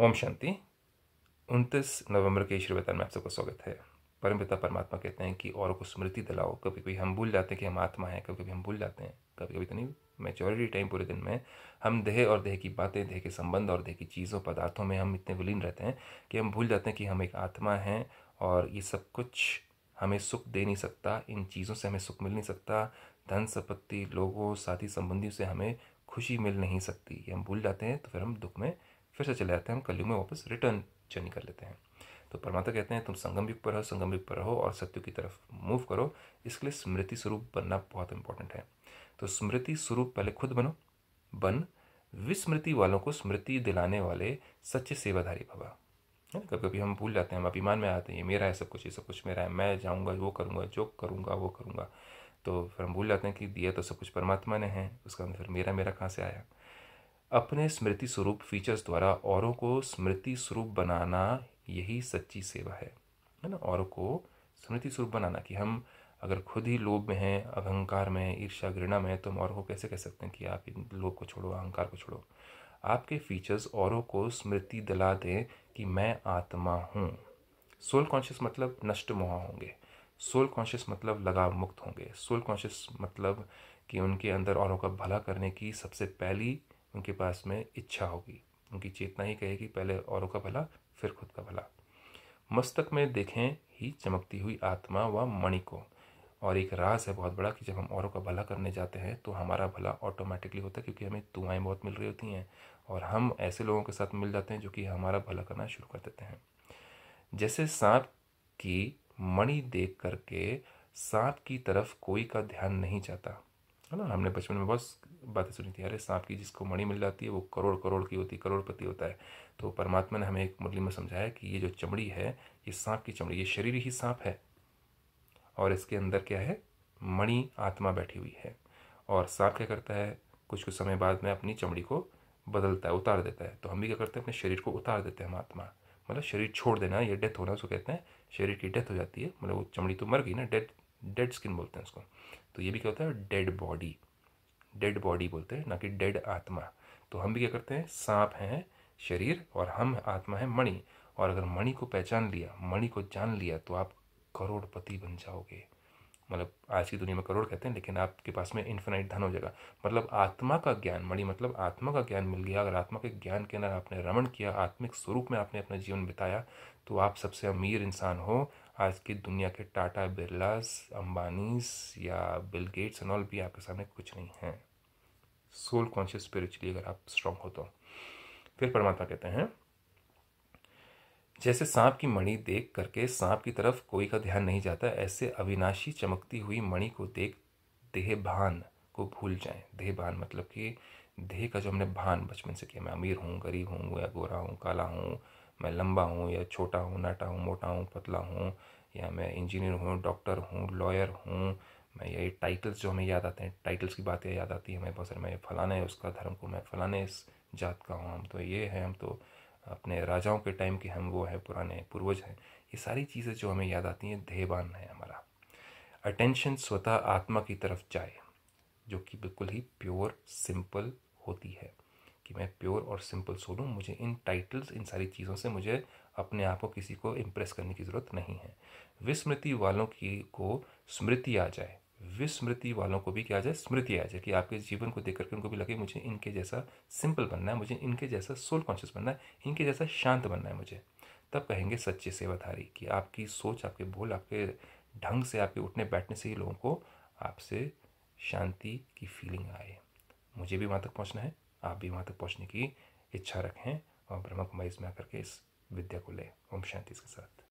ओम शांति उनतीस नवंबर के ईश्वर वेतन में आप सबका स्वागत है परम पिता परमात्मा कहते हैं कि और को स्मृति दिलाओ कभी कभी हम भूल जाते हैं कि हम आत्मा हैं कभी कभी हम भूल जाते हैं कभी कभी इतनी मेचोरिटी टाइम पूरे दिन में हम देह और देह की बातें देह के संबंध और देह की चीज़ों पदार्थों में हम इतने विलीन रहते हैं कि हम भूल जाते हैं कि हम एक आत्मा हैं और ये सब कुछ हमें सुख दे नहीं सकता इन चीज़ों से हमें सुख मिल नहीं सकता धन संपत्ति लोगों साथी संबंधियों से हमें खुशी मिल नहीं सकती ये हम भूल जाते हैं तो फिर हम दुख में फिर से चले जाते हैं हम कलयुग में वापस रिटर्न जर्नी कर लेते हैं तो परमात्मा कहते हैं तुम संगम युग पर रहो संगम युग पर रहो और सत्यु की तरफ मूव करो इसके लिए स्मृति स्वरूप बनना बहुत इंपॉर्टेंट है तो स्मृति स्वरूप पहले खुद बनो बन विस्मृति वालों को स्मृति दिलाने वाले सच्चे सेवाधारी भवा है ना कभी कभी हम भूल जाते हैं हम अभिमान में आते हैं ये मेरा है सब कुछ ये सब कुछ मेरा है मैं जाऊँगा वो करूँगा जो करूँगा वो करूँगा तो फिर हम भूल जाते हैं कि दिया तो सब कुछ परमात्मा ने है उसका मतलब फिर मेरा मेरा कहाँ से आया अपने स्मृति स्वरूप फीचर्स द्वारा औरों को स्मृति स्वरूप बनाना यही सच्ची सेवा है है ना औरों को स्मृति स्वरूप बनाना कि हम अगर खुद ही लोभ में हैं अहंकार में ईर्षा घृणा में तो हम औरों को कैसे कह सकते हैं कि आप इन लोभ को छोड़ो अहंकार को छोड़ो आपके फीचर्स औरों को स्मृति दिला दें कि मैं आत्मा हूँ सोल कॉन्शियस मतलब नष्ट मोहा होंगे सोल कॉन्शियस मतलब लगाव मुक्त होंगे सोल कॉन्शियस मतलब कि उनके अंदर औरों का भला करने की सबसे पहली उनके पास में इच्छा होगी उनकी चेतना ही कहेगी पहले औरों का भला फिर खुद का भला मस्तक में देखें ही चमकती हुई आत्मा व मणि को और एक राज है बहुत बड़ा कि जब हम औरों का भला करने जाते हैं तो हमारा भला ऑटोमेटिकली होता है क्योंकि हमें दुआएँ बहुत मिल रही होती हैं और हम ऐसे लोगों के साथ मिल जाते हैं जो कि हमारा भला करना शुरू कर देते हैं जैसे सांप की मणि देख करके सांप की तरफ कोई का ध्यान नहीं जाता है ना हमने बचपन में बस बातें सुनी थी अरे सांप की जिसको मणि मिल जाती है वो करोड़ करोड़ की होती है करोड़पति होता है तो परमात्मा ने हमें एक मुरली में समझाया कि ये जो चमड़ी है ये सांप की चमड़ी ये शरीर ही सांप है और इसके अंदर क्या है मणि आत्मा बैठी हुई है और सांप क्या करता है कुछ कुछ समय बाद में अपनी चमड़ी को बदलता है उतार देता है तो हम भी क्या करते हैं अपने शरीर को उतार देते हैं हम आत्मा मतलब शरीर छोड़ देना या डेथ होना उसको कहते हैं शरीर की डेथ हो जाती है मतलब वो चमड़ी तो मर गई ना डेथ डेड स्किन बोलते हैं उसको तो ये भी क्या होता है डेड बॉडी डेड बॉडी बोलते हैं ना कि डेड आत्मा तो हम भी क्या करते हैं सांप हैं शरीर और हम आत्मा है मणि और अगर मणि को पहचान लिया मणि को जान लिया तो आप करोड़पति बन जाओगे मतलब आज की दुनिया में करोड़ कहते हैं लेकिन आपके पास में इन्फिनाइट धन हो जाएगा मतलब आत्मा का ज्ञान मणि मतलब आत्मा का ज्ञान मिल गया अगर आत्मा के ज्ञान के अंदर आपने रमण किया आत्मिक स्वरूप में आपने अपना जीवन बिताया तो आप सबसे अमीर इंसान हो आज की दुनिया के टाटा बिरलास अंबानीस या बिल गेट्स एंड ऑल भी आपके सामने कुछ नहीं है सोल कॉन्शियस स्पिरिचुअली अगर आप स्ट्रांग हो तो फिर परमात्मा कहते हैं जैसे सांप की मणि देख करके सांप की तरफ कोई का ध्यान नहीं जाता ऐसे अविनाशी चमकती हुई मणि को देख देह भान को भूल जाए देह भान मतलब कि देह का जो हमने भान बचपन से किया मैं अमीर हूँ गरीब हूँ या गोरा हूँ काला हूँ मैं लंबा हूँ या छोटा हूँ नाटा हूँ मोटा हूँ पतला हूँ या मैं इंजीनियर हूँ डॉक्टर हूँ लॉयर हूँ मैं ये टाइटल्स जो हमें याद आते हैं टाइटल्स की बातें याद आती है हमें बहुत सारे मैं फलाने उसका धर्म को मैं फलाने इस जात का हूँ हम तो ये है हम तो अपने राजाओं के टाइम के हम वो हैं पुराने पूर्वज हैं ये सारी चीज़ें जो हमें याद आती हैं ध्येयबान है हमारा अटेंशन स्वतः आत्मा की तरफ जाए जो कि बिल्कुल ही प्योर सिंपल होती है कि मैं प्योर और सिंपल सोल हूँ मुझे इन टाइटल्स इन सारी चीज़ों से मुझे अपने आप को किसी को इम्प्रेस करने की ज़रूरत नहीं है विस्मृति वालों की को स्मृति आ जाए विस्मृति वालों को भी क्या आ जाए स्मृति आ जाए कि आपके जीवन को देख करके उनको भी लगे मुझे इनके जैसा सिंपल बनना है मुझे इनके जैसा सोल कॉन्शियस बनना है इनके जैसा शांत बनना है मुझे तब कहेंगे सच्चे सेवाधारी कि आपकी सोच आपके बोल आपके ढंग से आपके उठने बैठने से ही लोगों को आपसे शांति की फीलिंग आए मुझे भी वहाँ तक पहुँचना है आप भी वहाँ तक पहुँचने की इच्छा रखें और ब्रह्मा कुमारी में आकर के इस विद्या को लें ओम शांति इसके साथ